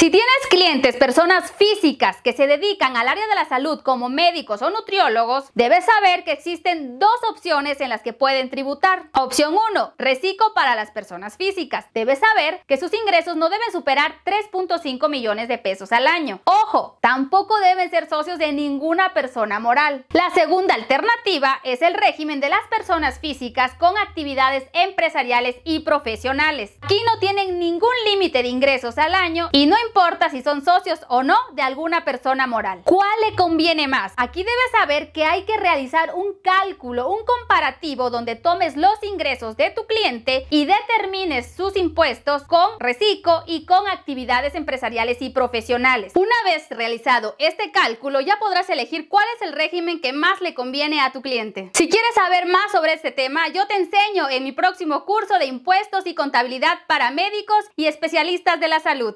Si tienes clientes, personas físicas que se dedican al área de la salud como médicos o nutriólogos, debes saber que existen dos opciones en las que pueden tributar. Opción 1, reciclo para las personas físicas. Debes saber que sus ingresos no deben superar 3.5 millones de pesos al año. Ojo, tampoco deben ser socios de ninguna persona moral. La segunda alternativa es el régimen de las personas físicas con actividades empresariales y profesionales. Aquí no tienen ningún de ingresos al año y no importa si son socios o no de alguna persona moral. ¿Cuál le conviene más? Aquí debes saber que hay que realizar un cálculo, un comparativo donde tomes los ingresos de tu cliente y determines sus impuestos con reciclo y con actividades empresariales y profesionales. Una vez realizado este cálculo ya podrás elegir cuál es el régimen que más le conviene a tu cliente. Si quieres saber más sobre este tema, yo te enseño en mi próximo curso de impuestos y contabilidad para médicos y especialistas especialistas de la salud.